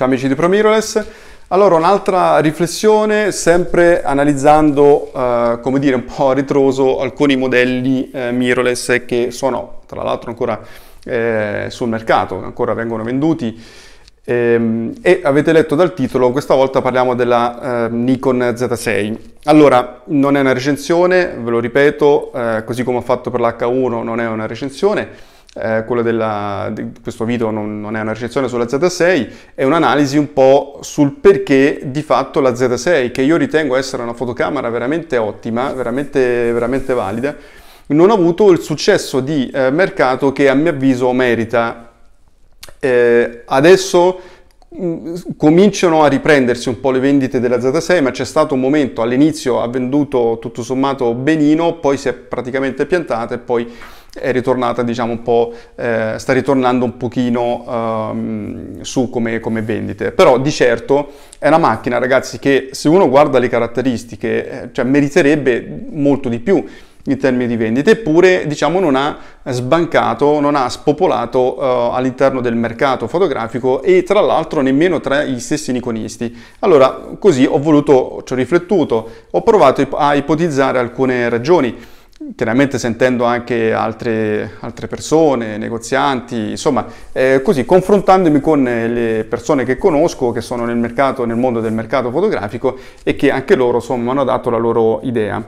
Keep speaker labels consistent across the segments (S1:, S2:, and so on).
S1: Ciao amici di Promiroles. Allora, un'altra riflessione, sempre analizzando, eh, come dire, un po' a ritroso alcuni modelli eh, mirrorless che sono, tra l'altro, ancora eh, sul mercato, ancora vengono venduti. Ehm, e avete letto dal titolo, questa volta parliamo della ehm, Nikon Z6. Allora, non è una recensione, ve lo ripeto, eh, così come ho fatto per l'H1, non è una recensione eh, quello della, di questo video non, non, è una recensione sulla Z6, è un'analisi un po' sul perché di fatto la Z6, che io ritengo essere una fotocamera veramente ottima, veramente, veramente valida, non ha avuto il successo di eh, mercato che a mio avviso merita. Eh, adesso mm, cominciano a riprendersi un po' le vendite della Z6 ma c'è stato un momento all'inizio ha venduto tutto sommato benino poi si è praticamente piantata e poi è ritornata, diciamo, un po', eh, sta ritornando un pochino ehm, su come, come, vendite. Però di certo è una macchina, ragazzi, che se uno guarda le caratteristiche, eh, cioè meriterebbe molto di più in termini di vendite, eppure diciamo non ha sbancato, non ha spopolato uh, all'interno del mercato fotografico e tra l'altro nemmeno tra gli stessi niconisti. Allora così ho voluto, ci ho riflettuto, ho provato a ipotizzare alcune ragioni chiaramente sentendo anche altre, altre persone, negozianti, insomma, eh, così confrontandomi con eh, le persone che conosco, che sono nel mercato, nel mondo del mercato fotografico e che anche loro, insomma, hanno dato la loro idea.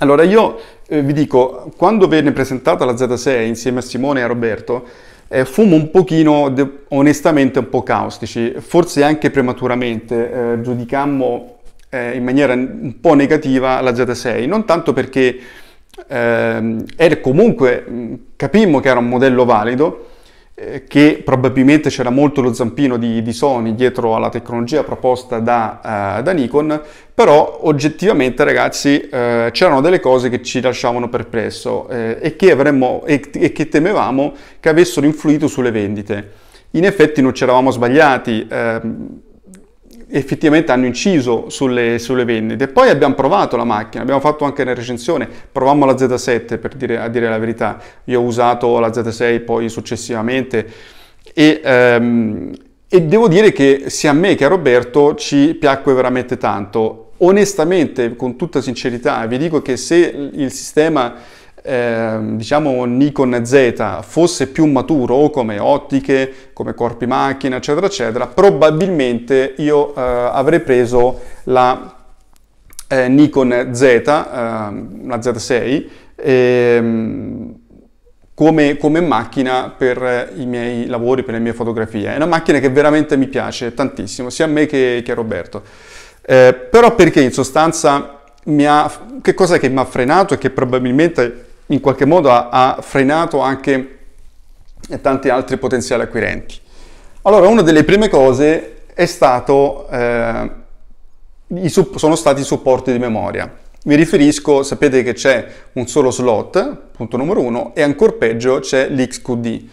S1: Allora io eh, vi dico, quando venne presentata la Z6 insieme a Simone e a Roberto, eh, fummo un pochino, de- onestamente un po' caustici, forse anche prematuramente, eh, giudicammo eh, in maniera un po' negativa la Z6, non tanto perché e ehm, comunque capimmo che era un modello valido, eh, che probabilmente c'era molto lo zampino di, di, Sony dietro alla tecnologia proposta da, uh, da Nikon, però oggettivamente ragazzi uh, c'erano delle cose che ci lasciavano perplesso uh, e, che avremmo, e, e, che temevamo che avessero influito sulle vendite. In effetti non ci eravamo sbagliati, ehm, effettivamente hanno inciso sulle, sulle, vendite. Poi abbiamo provato la macchina, abbiamo fatto anche una recensione, provammo la Z7 per dire, a dire la verità, io ho usato la Z6 poi successivamente e, ehm, e devo dire che sia a me che a Roberto ci piacque veramente tanto. Onestamente, con tutta sincerità, vi dico che se il sistema eh, diciamo Nikon Z fosse più maturo come ottiche, come corpi macchina, eccetera, eccetera, probabilmente io eh, avrei preso la eh, Nikon Z, eh, la Z6, ehm, come, come, macchina per i miei lavori, per le mie fotografie. È una macchina che veramente mi piace tantissimo, sia a me che, che a Roberto. Eh, però perché in sostanza mi ha, che cosa che mi ha frenato e che probabilmente in qualche modo ha, ha frenato anche tanti altri potenziali acquirenti. Allora, una delle prime cose è stato, eh, i, sono stati i supporti di memoria. Mi riferisco, sapete che c'è un solo slot, punto numero uno, e ancora peggio c'è l'XQD.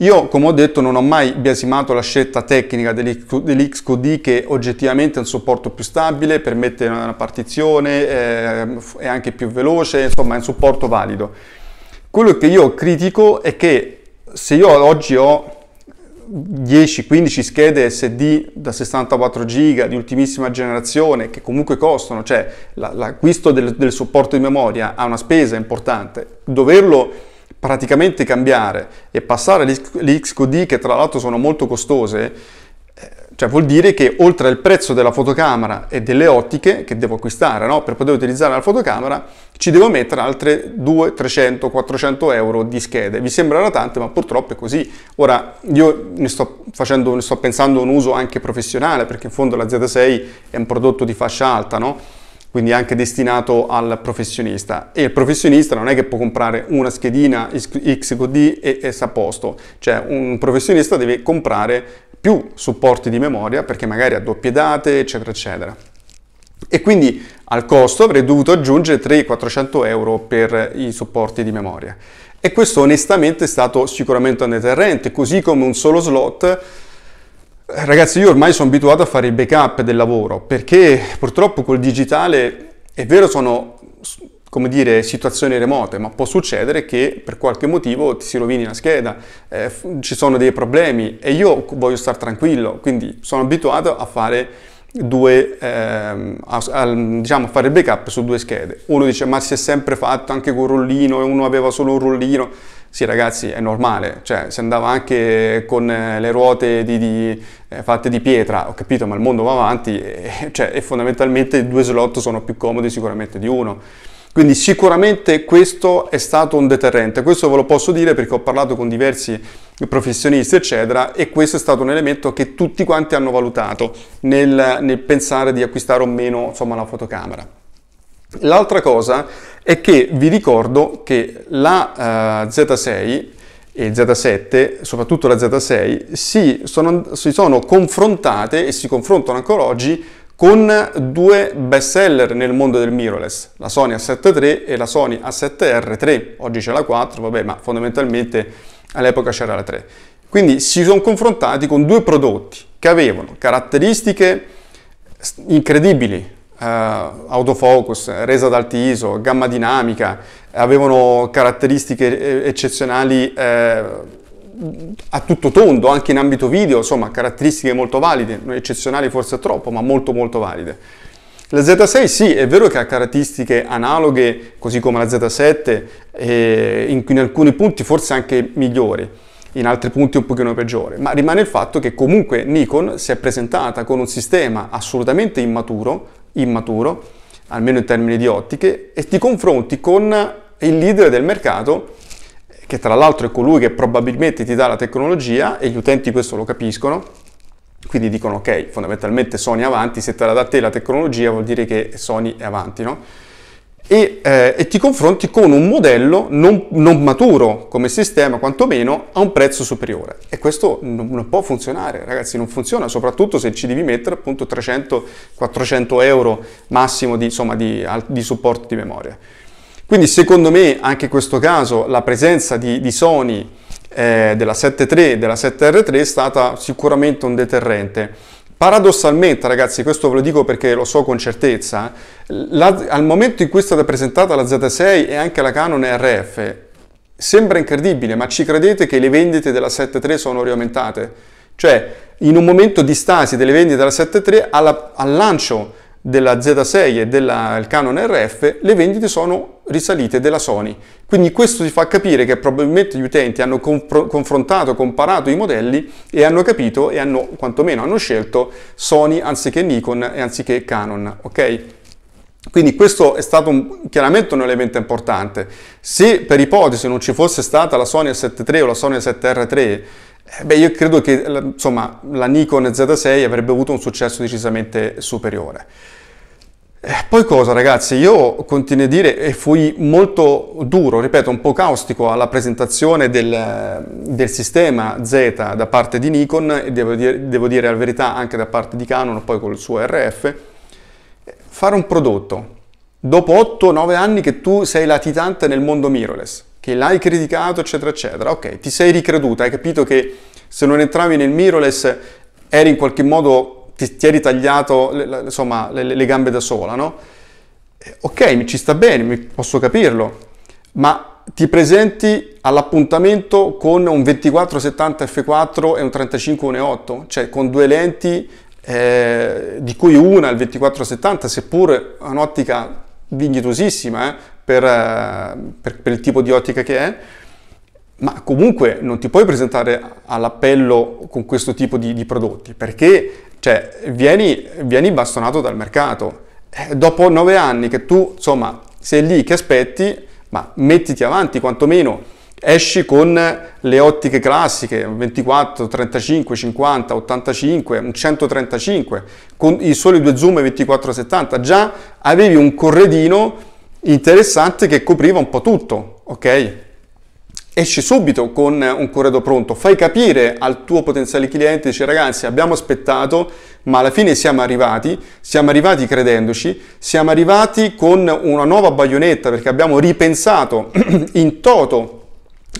S1: Io, come ho detto, non ho mai biasimato la scelta tecnica dell'XQD che oggettivamente è un supporto più stabile, permette una partizione, ehm, è anche più veloce, insomma è un supporto valido. Quello che io critico è che se io oggi ho 10-15 schede SD da 64 GB di ultimissima generazione che comunque costano, cioè l'acquisto del, del supporto di memoria ha una spesa importante, doverlo praticamente cambiare e passare le XQD che tra l'altro sono molto costose, eh, cioè vuol dire che oltre al prezzo della fotocamera e delle ottiche che devo acquistare no? per poter utilizzare la fotocamera, ci devo mettere altre 2, 300, 400 euro di schede. Vi sembrerà tante, ma purtroppo è così. Ora io ne sto, facendo, ne sto pensando un uso anche professionale, perché in fondo la Z6 è un prodotto di fascia alta, no? quindi anche destinato al professionista e il professionista non è che può comprare una schedina XCD e, e sta a posto, cioè un professionista deve comprare più supporti di memoria perché magari ha doppie date eccetera eccetera e quindi al costo avrei dovuto aggiungere 300-400 euro per i supporti di memoria e questo onestamente è stato sicuramente un deterrente così come un solo slot Ragazzi, io ormai sono abituato a fare il backup del lavoro perché purtroppo col digitale è vero sono come dire, situazioni remote, ma può succedere che per qualche motivo ti si rovini la scheda, eh, ci sono dei problemi e io voglio stare tranquillo, quindi sono abituato a fare due, ehm, a, a, diciamo, a fare il backup su due schede. Uno dice ma si è sempre fatto anche con un rollino e uno aveva solo un rollino. Sì ragazzi è normale, cioè si andava anche con eh, le ruote di, di, eh, fatte di pietra, ho capito ma il mondo va avanti e, eh, cioè, e fondamentalmente due slot sono più comodi sicuramente di uno. Quindi sicuramente questo è stato un deterrente, questo ve lo posso dire perché ho parlato con diversi professionisti eccetera e questo è stato un elemento che tutti quanti hanno valutato nel, nel pensare di acquistare o meno insomma, la fotocamera. L'altra cosa è che vi ricordo che la uh, eh, Z6 e Z7, soprattutto la Z6, si sono, si sono confrontate e si confrontano ancora oggi con due best seller nel mondo del mirrorless, la Sony A7 III e la Sony A7R3. Oggi c'è la 4, vabbè, ma fondamentalmente all'epoca c'era la 3. Quindi si sono confrontati con due prodotti che avevano caratteristiche incredibili, eh, autofocus, resa ad alti ISO, gamma dinamica, avevano caratteristiche eh, eccezionali eh, a tutto tondo, anche in ambito video, insomma, caratteristiche molto valide, non eccezionali forse troppo, ma molto molto valide. La Z6 sì, è vero che ha caratteristiche analoghe, così come la Z7, eh, in, in alcuni punti forse anche migliori, in altri punti un pochino peggiori, ma rimane il fatto che comunque Nikon si è presentata con un sistema assolutamente immaturo, immaturo almeno in termini di ottiche, e ti confronti con il leader del mercato che tra l'altro è colui che probabilmente ti dà la tecnologia e gli utenti questo lo capiscono, quindi dicono ok, fondamentalmente Sony è avanti, se te la dà te la tecnologia vuol dire che Sony è avanti, no? E, eh, e ti confronti con un modello non, non, maturo come sistema, quantomeno a un prezzo superiore. E questo non, non può funzionare, ragazzi, non funziona, soprattutto se ci devi mettere appunto 300-400 euro massimo di, insomma, di, di supporto di memoria. Quindi secondo me anche in questo caso la presenza di, di Sony eh, della 7.3 e della 7R3 è stata sicuramente un deterrente. Paradossalmente, ragazzi, questo ve lo dico perché lo so con certezza, la, al momento in cui è stata presentata la Z6 e anche la Canon RF, sembra incredibile, ma ci credete che le vendite della 7.3 sono riaumentate? Cioè, in un momento di stasi delle vendite della 7.3 alla, al lancio della Z6 e del Canon RF, le vendite sono risalite della Sony. Quindi questo ti fa capire che probabilmente gli utenti hanno confrontato, comparato i modelli e hanno capito e hanno quantomeno hanno scelto Sony anziché Nikon e anziché Canon, ok? Quindi questo è stato un, chiaramente un elemento importante. Se per ipotesi non ci fosse stata la Sony A7 III o la Sony 7 r 3 eh, beh, io credo che insomma, la Nikon Z6 avrebbe avuto un successo decisamente superiore. Eh, poi cosa ragazzi, io continuo a dire e fui molto duro, ripeto, un po' caustico alla presentazione del, del sistema Z da parte di Nikon e devo dire, devo dire, la verità anche da parte di Canon, poi col suo RF. Fare un prodotto dopo 8-9 anni che tu sei latitante nel mondo mirrorless che l'hai criticato, eccetera, eccetera. Ok, ti sei ricreduta, hai capito che se non entravi nel mirrorless eri in qualche modo, ti, ti eri tagliato le, insomma, le, le gambe da sola, no? Eh, ok, ci sta bene, posso capirlo, ma ti presenti all'appuntamento con un 24-70 f4 e un 35-1.8, cioè con due lenti eh, di cui una il 24-70, seppur un'ottica dignitosissima, eh, per, eh, per, per il tipo di ottica che è, ma comunque non ti puoi presentare all'appello con questo tipo di, di prodotti, perché cioè, vieni, vieni, bastonato dal mercato. Eh, dopo nove anni che tu, insomma, sei lì che aspetti, ma mettiti avanti quantomeno, esci con le ottiche classiche, 24, 35, 50, 85, 135, con i soli due zoom 24-70, già avevi un corredino interessante che copriva un po' tutto, ok? Esci subito con un corredo pronto, fai capire al tuo potenziale cliente, dici ragazzi abbiamo aspettato, ma alla fine siamo arrivati, siamo arrivati credendoci, siamo arrivati con una nuova baionetta perché abbiamo ripensato in toto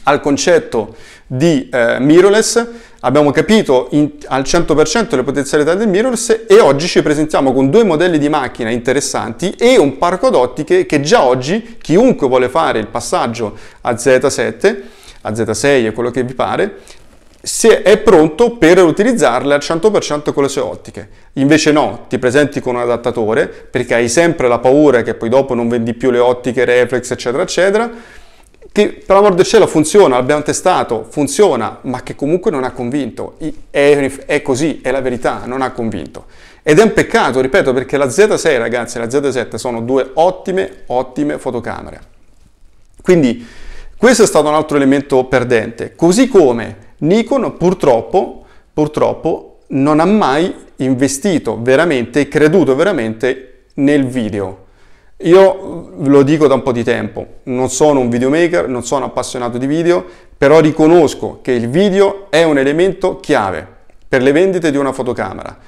S1: al concetto di eh, mirrorless, abbiamo capito in, al 100% le potenzialità del mirrorless e oggi ci presentiamo con due modelli di macchina interessanti e un parco d'ottiche che già oggi chiunque vuole fare il passaggio a Z7, a Z6 e quello che vi pare, se è pronto per utilizzarle al 100% con le sue ottiche. Invece no, ti presenti con un adattatore perché hai sempre la paura che poi dopo non vendi più le ottiche reflex eccetera eccetera che per l'amor del cielo funziona, l'abbiamo testato, funziona, ma che comunque non ha convinto. È, è, così, è la verità, non ha convinto. Ed è un peccato, ripeto, perché la Z6 ragazzi e la Z7 sono due ottime, ottime fotocamere. Quindi questo è stato un altro elemento perdente. Così come Nikon purtroppo, purtroppo non ha mai investito veramente, creduto veramente nel video io ve lo dico da un po' di tempo, non sono un videomaker, non sono appassionato di video, però riconosco che il video è un elemento chiave per le vendite di una fotocamera.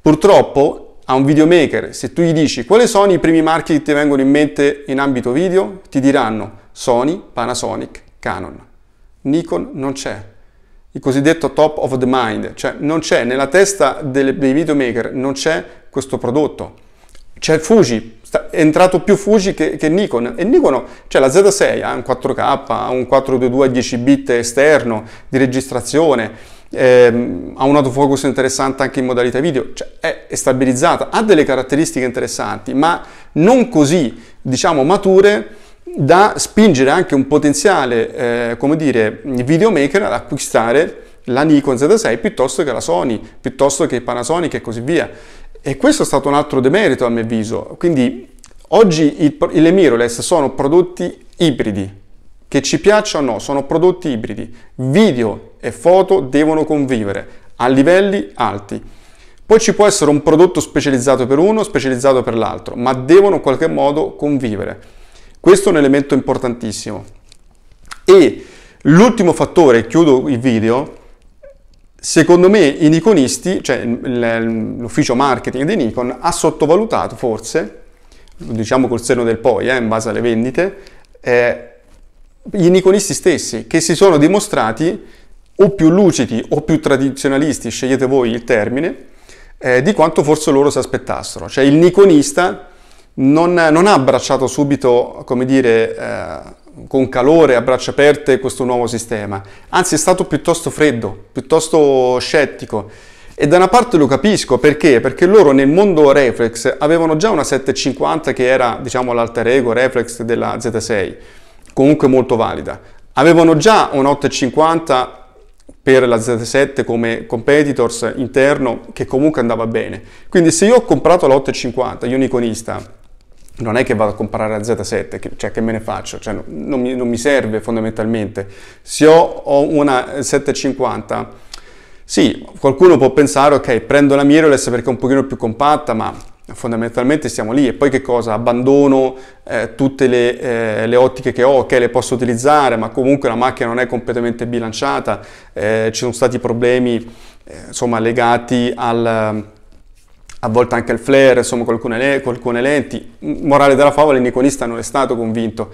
S1: Purtroppo a un videomaker, se tu gli dici quali sono i primi marchi che ti vengono in mente in ambito video, ti diranno Sony, Panasonic, Canon. Nikon non c'è. Il cosiddetto top of the mind, cioè non c'è nella testa dei videomaker, non c'è questo prodotto. C'è Fuji, è entrato più Fuji che, che Nikon e Nikon, cioè la Z6 ha un 4K, ha un 422 a 10 bit esterno di registrazione, Ehm, ha un autofocus interessante anche in modalità video, cioè è, è, stabilizzata, ha delle caratteristiche interessanti, ma non così, diciamo, mature da spingere anche un potenziale, eh, come dire, videomaker ad acquistare la Nikon Z6 piuttosto che la Sony, piuttosto che Panasonic e così via. E questo è stato un altro demerito a mio avviso. Quindi oggi il, le mirrorless sono prodotti ibridi, che ci piacciono o no, sono prodotti ibridi. Video e foto devono convivere a livelli alti. Poi ci può essere un prodotto specializzato per uno, specializzato per l'altro, ma devono in qualche modo convivere. Questo è un elemento importantissimo. E l'ultimo fattore, chiudo il video, secondo me i Nikonisti, cioè l'ufficio marketing di Nikon, ha sottovalutato forse, diciamo col seno del poi, eh, in base alle vendite, eh, i Nikonisti stessi, che si sono dimostrati o più lucidi o più tradizionalisti, scegliete voi il termine, eh, di quanto forse loro si aspettassero. Cioè il Nikonista non, non ha abbracciato subito, come dire, eh, con calore, a braccia aperte, questo nuovo sistema. Anzi, è stato piuttosto freddo, piuttosto scettico. E da una parte lo capisco perché? Perché loro nel mondo reflex avevano già una 750 che era, diciamo, l'alter ego reflex della Z6, comunque molto valida. Avevano già un 850 per la Z7 come competitors interno che comunque andava bene. Quindi se io ho comprato la 850, io iconista, non è che vado a comprare la Z7, che, cioè che me ne faccio, cioè, non, mi, non, mi, serve fondamentalmente. Se ho, ho una 750, sì, qualcuno può pensare, ok, prendo la mirrorless perché è un pochino più compatta, ma fondamentalmente siamo lì e poi che cosa? Abbandono eh, tutte le, eh, le, ottiche che ho, ok le posso utilizzare ma comunque la macchina non è completamente bilanciata, eh, ci sono stati problemi eh, insomma legati al a volte anche il flare, insomma con alcune, lenti. Morale della favola, il Nikonista non è stato convinto.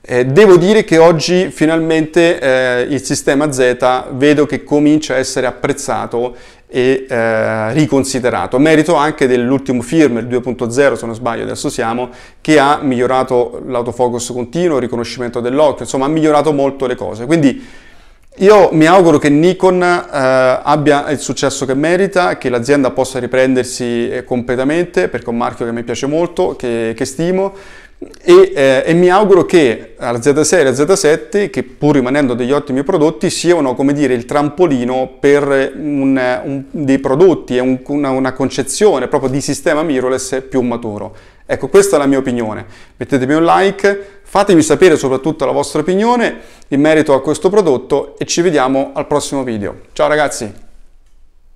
S1: Eh, devo dire che oggi finalmente eh, il sistema Z vedo che comincia a essere apprezzato e eh, riconsiderato. Merito anche dell'ultimo firm, il 2.0 se non sbaglio, adesso siamo, che ha migliorato l'autofocus continuo, il riconoscimento dell'occhio, insomma ha migliorato molto le cose. Quindi io mi auguro che Nikon eh, abbia il successo che merita, che l'azienda possa riprendersi eh, completamente, perché è un marchio che mi piace molto, che, che stimo, e, eh, e, mi auguro che la Z6 e la Z7, che pur rimanendo degli ottimi prodotti, siano come dire il trampolino per un, un, dei prodotti e un, una, una, concezione proprio di sistema mirrorless più maturo. Ecco, questa è la mia opinione. Mettetemi un like, fatemi sapere soprattutto la vostra opinione in merito a questo prodotto e ci vediamo al prossimo video. Ciao ragazzi!